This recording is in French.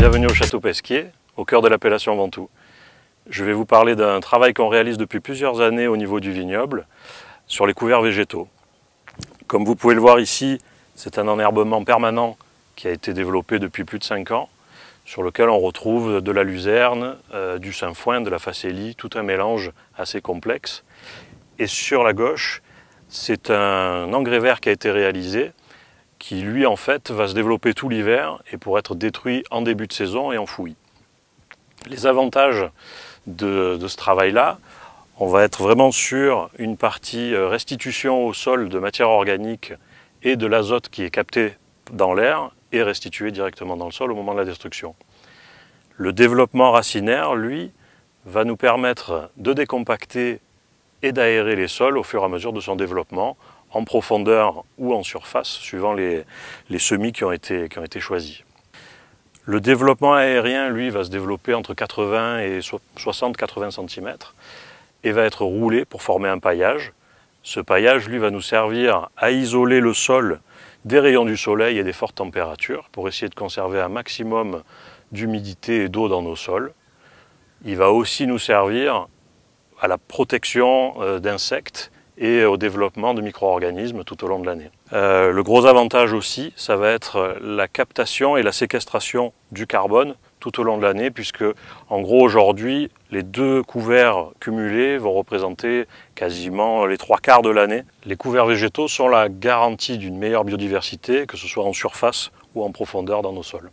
Bienvenue au Château Pesquier, au cœur de l'appellation Ventoux. Je vais vous parler d'un travail qu'on réalise depuis plusieurs années au niveau du vignoble sur les couverts végétaux. Comme vous pouvez le voir ici, c'est un enherbement permanent qui a été développé depuis plus de 5 ans, sur lequel on retrouve de la luzerne, euh, du du sainfoin, de la facélie, tout un mélange assez complexe. Et sur la gauche, c'est un engrais vert qui a été réalisé qui lui en fait va se développer tout l'hiver et pour être détruit en début de saison et enfoui. Les avantages de, ce travail-là, on va être vraiment sur une partie euh, restitution au sol de matière organique et de l'azote qui est capté dans l'air et restitué directement dans le sol au moment de la destruction. Le développement racinaire, lui, va nous permettre de décompacter et d'aérer les sols au fur et à mesure de son développement en profondeur ou en surface, suivant les, semis qui ont, été, qui ont été choisis. Le développement aérien, lui, va se développer entre 80 et 60-80 cm et va être roulé pour former un paillage. Ce paillage, lui, va nous servir à isoler le sol des rayons du soleil et des fortes températures pour essayer de conserver un maximum d'humidité et d'eau dans nos sols. Il va aussi nous servir à la protection euh, d'insectes et au développement de micro-organismes tout au long de l'année. Euh, le gros avantage aussi, ça va être la captation et la séquestration du carbone tout au long de l'année, puisque en gros aujourd'hui, les deux couverts cumulés vont représenter quasiment les trois quarts de l'année. Les couverts végétaux sont la garantie d'une meilleure biodiversité, que ce soit en surface ou en profondeur dans nos sols.